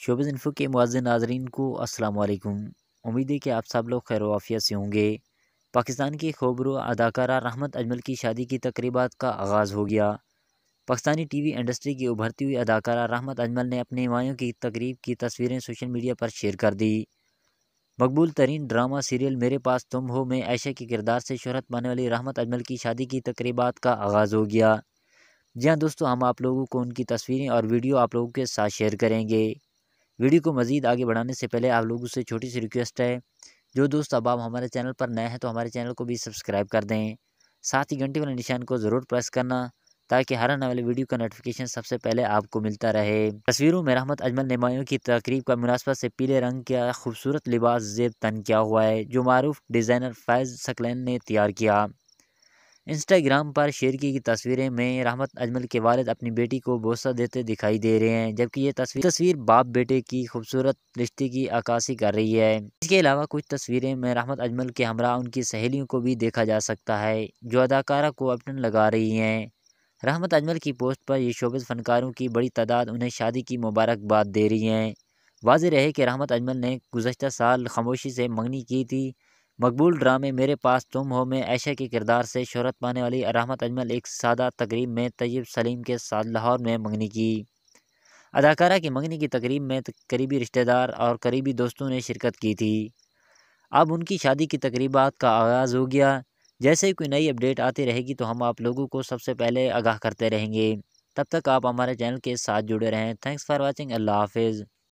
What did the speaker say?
showbiz info के मुआज़ नाजरन को असलम उम्मीद है कि आप सब लोग खैर वाफिया से होंगे पाकिस्तान की खबरों अदाकारा रहमत अजमल की शादी की तकरीबा का आगाज़ हो गया पाकिस्तानी टीवी इंडस्ट्री की उभरती हुई अदाकारा रहमत अजमल ने अपने हमायों की तकरीब की तस्वीरें सोशल मीडिया पर शेयर कर दी मकबूल तरीन ड्रामा सीरियल मेरे पास तुम हो में ऐशा के किरदार से शहरत पाने वाली रहमत अजमल की शादी की तकरीबा का आगाज़ हो गया जी हाँ दोस्तों हम आप लोगों को उनकी तस्वीरें और वीडियो आप लोगों के साथ शेयर करेंगे वीडियो को मज़ीद आगे बढ़ाने से पहले आप लोगों से छोटी सी रिक्वेस्ट है जो दोस्त अब आप हमारे चैनल पर नए हैं तो हमारे चैनल को भी सब्सक्राइब कर दें साथ ही घंटे वाले निशान को ज़रूर प्रेस करना ताकि हर आने वाले वीडियो का नोटिफिकेशन सबसे पहले आपको मिलता रहे तस्वीरों में रहमत अजमल नमायों की तकरीब का मुनासबत से पीले रंग का खूबसूरत लिबास जेब तन किया हुआ है जो मरूफ डिज़ाइनर फैज़ सकलैन ने तैयार किया इंस्टाग्राम पर शेयर की गई तस्वीरें में रहमत अजमल के वालद अपनी बेटी को बोसा देते दिखाई दे रहे हैं जबकि ये तस्वीर तस्वीर बाप बेटे की खूबसूरत रिश्ते की अक्सी कर रही है इसके अलावा कुछ तस्वीरें में रहमत अजमल के हमरा उनकी सहेलियों को भी देखा जा सकता है जो अदाकारा को अपन लगा रही हैं रहमत अजमल की पोस्ट पर ये शोबे फनकारों की बड़ी तादाद उन्हें शादी की मुबारकबाद दे रही हैं वाज रहे कि रहमत अजमल ने गुजशत साल खामोशी से मंगनी की थी मकबूल ड्रामे मेरे पास तुम हो में ऐशा के किरदार से शहरत पाने वाली रहमत अजमल एक सादा तकरीब में तयब सलीम के साथ लाहौर में मंगनी की अदाकारा की मंगनी की तकरीब में करीबी रिश्तेदार और करीबी दोस्तों ने शिरकत की थी अब उनकी शादी की तकरीबा का आगाज़ हो गया जैसे ही कोई नई अपडेट आती रहेगी तो हम आप लोगों को सबसे पहले आगाह करते रहेंगे तब तक आप हमारे चैनल के साथ जुड़े रहें थैंक्स फॉर वॉचिंग अल्लाह हाफिज़